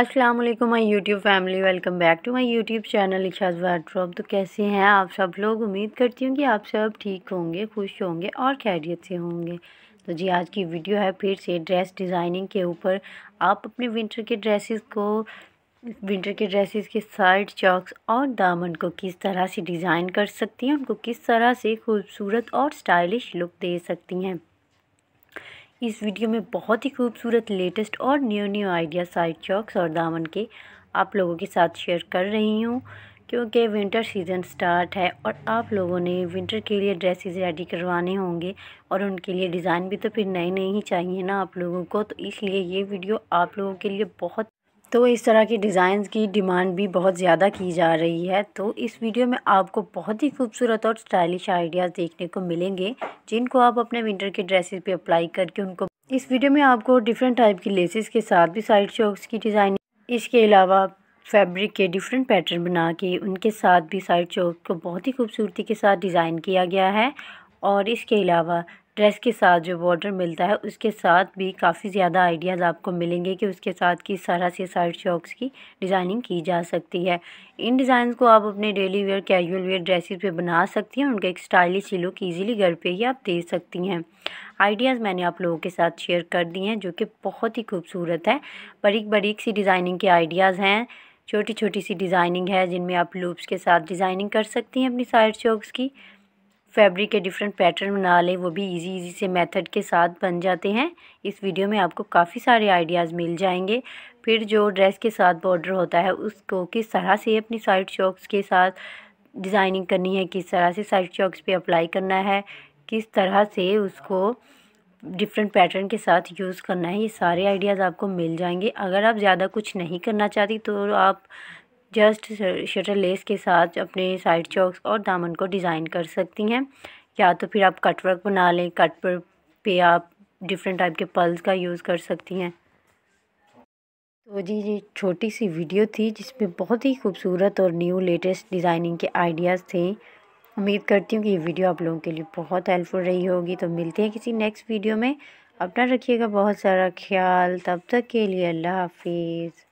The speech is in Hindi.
अस्सलाम वालेकुम my YouTube family welcome back to my YouTube channel Isha's wardrobe तो कैसे हैं आप सब लोग उम्मीद करती हूँ कि आप सब ठीक होंगे खुश होंगे और खैरियत से होंगे तो जी आज की वीडियो है फिर से ड्रेस डिज़ाइनिंग के ऊपर आप अपने विंटर के ड्रेसेस को विंटर के ड्रेसेस के साइड चॉक्स और दामन को किस तरह से डिज़ाइन कर सकती हैं उनको किस तरह से खूबसूरत और स्टाइलिश लुक दे सकती हैं इस वीडियो में बहुत ही खूबसूरत लेटेस्ट और न्यू न्यू आइडिया साइड चौकस और दामन के आप लोगों के साथ शेयर कर रही हूँ क्योंकि विंटर सीज़न स्टार्ट है और आप लोगों ने विंटर के लिए ड्रेसेस रेडी करवाने होंगे और उनके लिए डिज़ाइन भी तो फिर नए नए ही चाहिए ना आप लोगों को तो इसलिए ये वीडियो आप लोगों के लिए बहुत तो इस तरह की डिज़ाइंस की डिमांड भी बहुत ज़्यादा की जा रही है तो इस वीडियो में आपको बहुत ही खूबसूरत और स्टाइलिश आइडियाज़ देखने को मिलेंगे जिनको आप अपने विंटर के ड्रेसेस पे अप्लाई करके उनको इस वीडियो में आपको डिफरेंट टाइप की लेसेस के साथ भी साइड चौक्स की डिज़ाइनिंग इसके अलावा फैब्रिक के डिफरेंट पैटर्न बना के उनके साथ भी साइड चौक को बहुत ही खूबसूरती के साथ डिज़ाइन किया गया है और इसके अलावा ड्रेस के साथ जो बॉर्डर मिलता है उसके साथ भी काफ़ी ज़्यादा आइडियाज़ आपको मिलेंगे कि उसके साथ किस तरह से साइड शॉक्स की डिज़ाइनिंग की जा सकती है इन डिज़ाइन को आप अपने daily wear casual wear dresses पे बना सकती हैं उनका एक स्टाइलिश लुक ईजिली घर पे ही आप दे सकती हैं आइडियाज़ मैंने आप लोगों के साथ शेयर कर दिए हैं जो कि बहुत ही खूबसूरत है बरीक बरीक सी डिज़ाइनिंग के आइडियाज़ हैं छोटी छोटी सी डिज़ाइनिंग है जिनमें आप लूप्स के साथ डिज़ाइनिंग कर सकती हैं अपनी साइड शॉक्स की फैब्रिक के डिफरेंट पैटर्न बना लें वो भी इजी इजी से मेथड के साथ बन जाते हैं इस वीडियो में आपको काफ़ी सारे आइडियाज़ मिल जाएंगे फिर जो ड्रेस के साथ बॉर्डर होता है उसको किस तरह से अपनी साइड चौक्स के साथ डिज़ाइनिंग करनी है किस तरह से साइड चौक्स पे अप्लाई करना है किस तरह से उसको डिफरेंट पैटर्न के साथ यूज़ करना है ये सारे आइडियाज़ आपको मिल जाएंगे अगर आप ज़्यादा कुछ नहीं करना चाहती तो आप जस्ट शटर लेस के साथ अपने साइड चौक्स और दामन को डिज़ाइन कर सकती हैं या तो फिर आप कटवर्क बना लें कट पर पे आप डिफरेंट टाइप के पल्स का यूज़ कर सकती हैं तो जी ये छोटी सी वीडियो थी जिसमें बहुत ही खूबसूरत और न्यू लेटेस्ट डिज़ाइनिंग के आइडियाज़ थे उम्मीद करती हूँ कि ये वीडियो आप लोगों के लिए बहुत हेल्पफुल रही होगी तो मिलते हैं किसी नेक्स्ट वीडियो में अपना रखिएगा बहुत सारा ख्याल तब तक के लिए अल्लाह हाफिज़